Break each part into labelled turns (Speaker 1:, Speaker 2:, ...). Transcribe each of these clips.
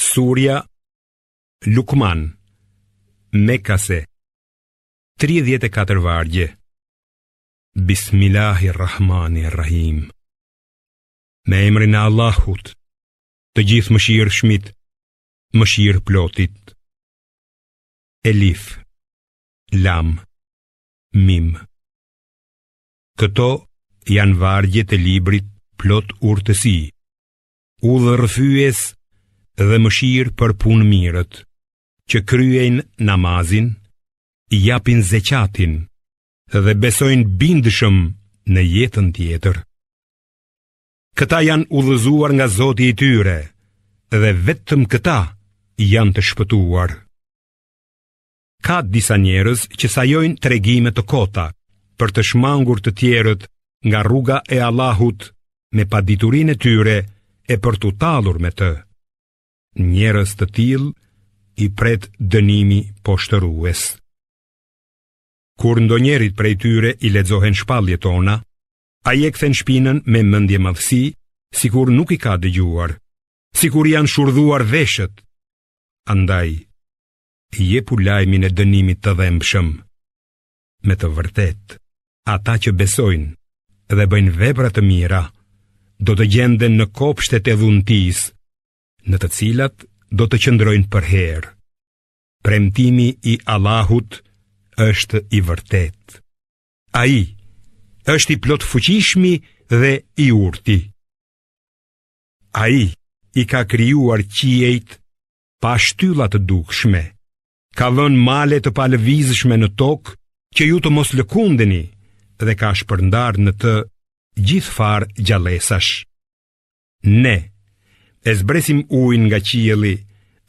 Speaker 1: Surja Lukman Mekase 34 vargje Bismillahirrahmanirrahim Me emrin e Allahut Të gjithë mëshirë shmit Mëshirë plotit Elif Lam Mim Këto janë vargje të librit plot urtësi U dhe dhe mëshirë për punë mirët, që kryen namazin, japin zeqatin dhe besojnë bindëshëm në jetën tjetër. Këta janë udhëzuar nga Zoti i tyre dhe vetëm këta janë të shpëtuar. Ka disa njerëz që sajojnë tregime të kota për të shmangur të tjerët nga rruga e Allahut me paditurinë e tyre e për t'u tallur me të. Njerës të til i pret dënimi poshtërues Kur ndo njerit prej tyre i ledzohen shpalje tona A je këthen shpinën me mëndje madhësi Si kur nuk i ka dëgjuar Si kur janë shurduar veshët Andaj, je pu lajmin e dënimit të dhemëshëm. Me të vërtet, ata që besojnë dhe bëjnë vepra të mira, do të gjenden në kopshtet e dhuntisë në të cilat do të qëndrojnë për herë. Premtimi i Allahut është i vërtet. A i është i plot fuqishmi dhe i urti. A i i ka kryuar qiejt pa shtyllat dukshme, ka dhën male të palëvizshme në tokë që ju të mos lëkundeni dhe ka shpërndar në të gjithfar gjalesash. Ne, e zbresim ujnë nga qieli,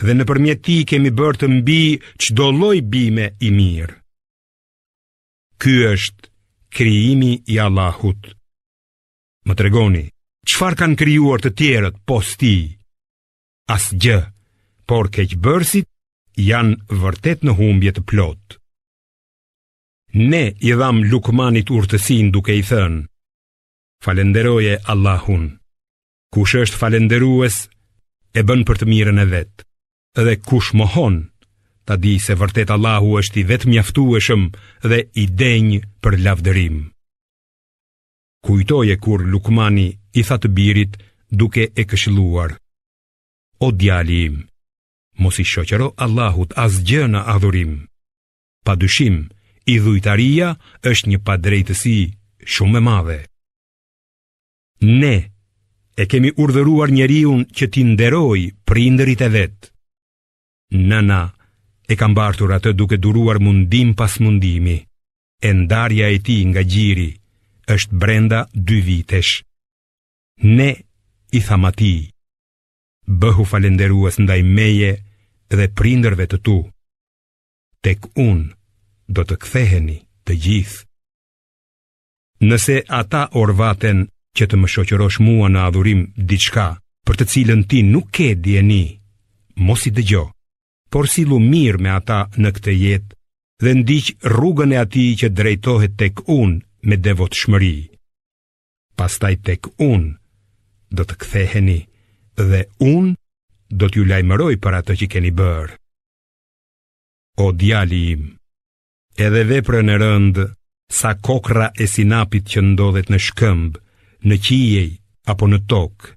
Speaker 1: dhe në përmjet ti kemi bërë të mbi qdo loj bime i mirë. Ky është kriimi i Allahut. Më tregoni, qfar kanë kriuar të tjerët pos ti? As gjë, por keqëbërsit janë vërtet në humbje të plot. Ne i dham lukmanit urtësin duke i thënë, falenderoje Allahun. Kush është falenderues, e bën për të mirën e vet. Dhe kush mohon, ta di se vërtet Allahu është i vetë mjaftueshëm dhe i denjë për lavdërim. Kujtoje kur Lukmani i tha të birit duke e këshilluar: O djali im, mos i shoqëro Allahut asgjë në adhurim. Pa dyshim, i dhujtaria është një padrejtësi shumë e madhe. Ne, e kemi urdhëruar njeriu që ti nderoj prindërit e vet. Nëna e ka mbartur atë duke duruar mundim pas mundimi. E ndarja e tij nga gjiri është brenda 2 vitesh. Ne i tham atij, bëhu falendërues ndaj meje dhe prindërve të tu. Tek unë do të ktheheni të gjithë. Nëse ata orvaten që të më shoqërosh mua në adhurim diçka për të cilën ti nuk ke dieni. Mos i dëgjo. Por sillu mirë me ata në këtë jetë dhe ndiq rrugën e atij që drejtohet tek Unë me devotshmëri. Pastaj tek Unë do të ktheheni dhe Unë do t'ju lajmëroj për atë që keni bër. O djali im, edhe veprën e rënd sa kokra e sinapit që ndodhet në shkëmbë, në qijej apo në tokë,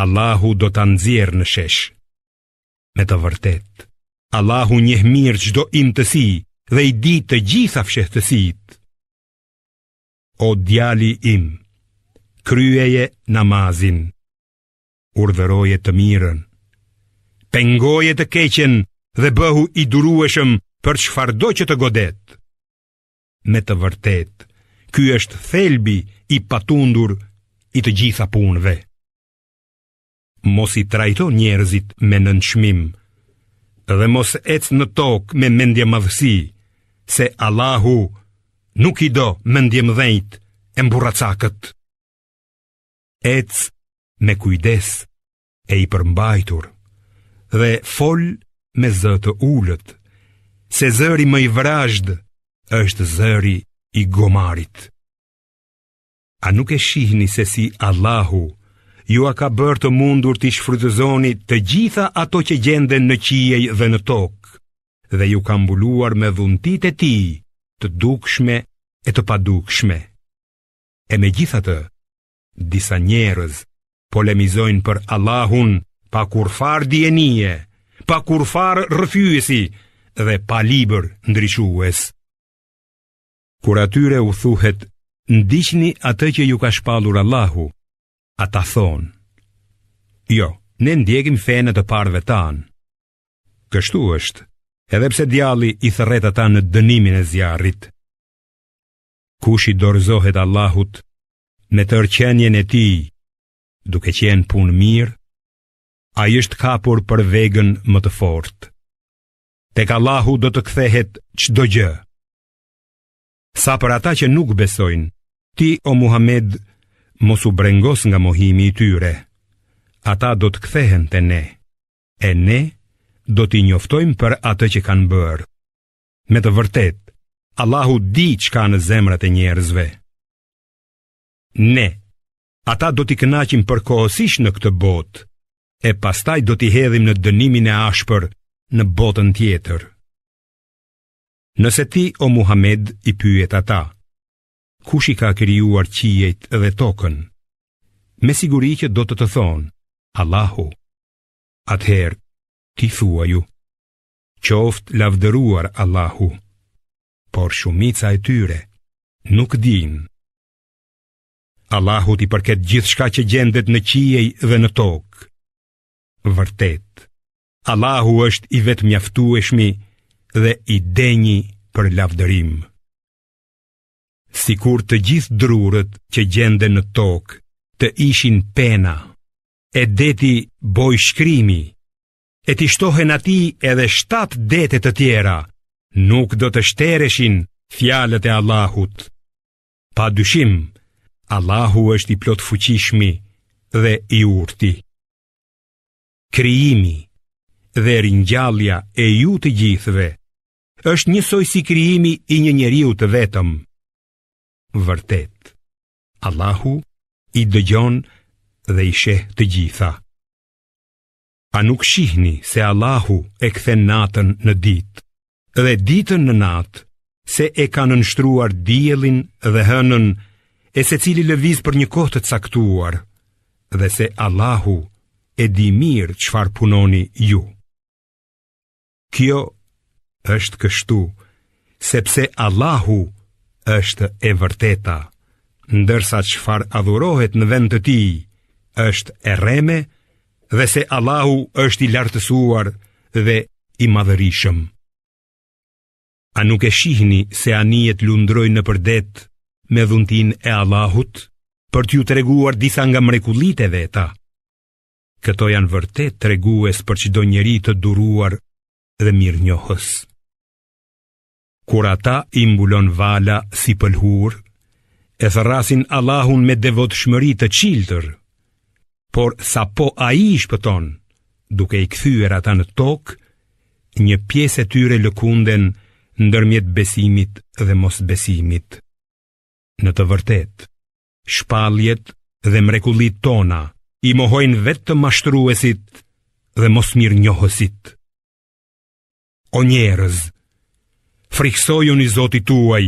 Speaker 1: Allahu do të nëzirë në shesh. Me të vërtet, Allahu njëh mirë qdo si, dhe i di të gjitha fshehtësit. O djali im, kryeje namazin, urdhëroje të mirën, pengoje të keqen dhe bëhu i durueshëm për çfarëdo që të godet. Me të vërtet, ky është thelbi i patundur i të gjitha punëve. Mos i trajto njerëzit me nënçmim, dhe mos ec në tokë me mendje madhësi, se Allahu nuk i do mendje mdhënjt e mburracakët. Ec me kujdes e i përmbajtur dhe fol me zë të ullët, se zëri më i vrajshdë është zëri i gomarit nuk e shihni se si Allahu ju a ka bërë të mundur të shfrytëzoni të gjitha ato që gjenden në qiej dhe në tokë dhe ju ka mbuluar me dhuntit e tij, të dukshme e të padukshme. E megjithatë, disa njerëz polemizojnë për Allahun pa kurfar dijenie, pa kurfar rëfyësi dhe pa libër ndriçues. Kur atyre u thuhet ndiqni atë që ju ka shpallur Allahu. Ata thonë, jo, ne ndjekim fene të parve tanë. Kështu është, edhepse djali i thret ata në dënimin e zjarit. Kush i dorëzohet Allahut me të e ti, duke qenë punë mirë, a është kapur për vegën më të fortë. Tek Allahu do të kthehet qdo gjë. Sa për ata që nuk besojnë, Ti o Muhammed mos u brengos nga mohimi i tyre. Ata do të kthehen te ne. E ne do t'i njoftojmë për atë që kanë bërë. Me të vërtet, Allahu di që ka në zemrat e njerëzve. Ne, ata do t'i kënaqim për kohësish në këtë botë, e pastaj do t'i hedhim në dënimin e ashpër në botën tjetër. Nëse ti, o Muhammed, i pyet ata, kush i ka kërjuar qijet dhe tokën? Me siguri që do të të thonë, Allahu. Atëherë, ti thua ju, qoftë lavdëruar Allahu, por shumica e tyre nuk dinë. Allahu ti përket gjithë shka që gjendet në qiej dhe në tokë. Vërtet, Allahu është i vetë mjaftueshmi dhe i denjë për lavderimë si kur të gjithë drurët që gjende në tokë, të ishin pena, e deti boj shkrimi, e ti shtohen ati edhe shtatë detet të tjera, nuk do të shtereshin fjalët e Allahut. Pa dyshim, Allahu është i plot fuqishmi dhe i urti. Kriimi dhe ringjallja e ju të gjithve është njësoj si kriimi i një njeriu të vetëm. Vërtet, Allahu i dëgjon dhe i sheh të gjitha. A nuk shihni se Allahu e kthen natën në ditë dhe ditën në natë, se e ka nënshtruar diellin dhe hënën, e secili lëviz për një kohë të caktuar, dhe se Allahu e di mirë çfarë punoni ju. Kjo është kështu, sepse Allahu është e vërteta, ndërsa qëfar adhurohet në vend të ti, është e reme, dhe se Allahu është i lartësuar dhe i madhërishëm. A nuk e shihni se anijet lundroj në përdet me dhuntin e Allahut, për t'ju të reguar disa nga mrekulit e veta? Këto janë vërtet të regues për që do njeri të duruar dhe mirë njohës. Kur ata i mbulon vala si pëlhur, e thërasin Allahun me devot shmëri të qiltër, por sa po a i shpëton, duke i këthyër ata në tokë, një pjesë e tyre lëkunden ndërmjet besimit dhe mos besimit. Në të vërtet, shpaljet dhe mrekulit tona i mohojnë vetë të mashtruesit dhe mos mirë njohësit. O njerëz, friksoju një zoti tuaj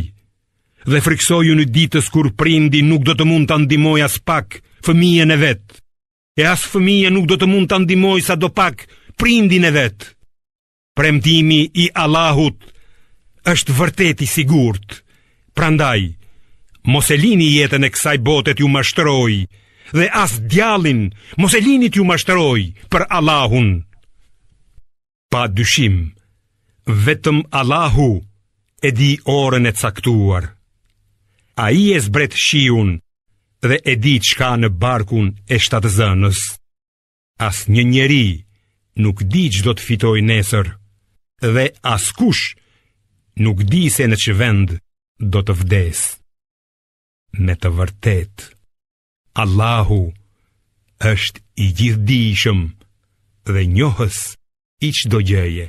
Speaker 1: Dhe friksoju një ditës kur prindi nuk do të mund të andimoj as pak fëmijën e vetë E as fëmija nuk do të mund të andimoj sa do pak prindin e vetë Premtimi i Allahut është vërteti sigurt Prandaj, mos e lini jetën e kësaj botet ju mashtëroj Dhe as djalin, mos e linit ju mashtëroj për Allahun Pa dyshim, vetëm Allahu e di orën e caktuar. A i e zbret shiun dhe e di që ka në barkun e shtatë zënës. As një njeri nuk di që do të fitoj nesër dhe as kush nuk di se në që vend do të vdes. Me të vërtet, Allahu është i gjithdishëm dhe njohës i qdo gjeje.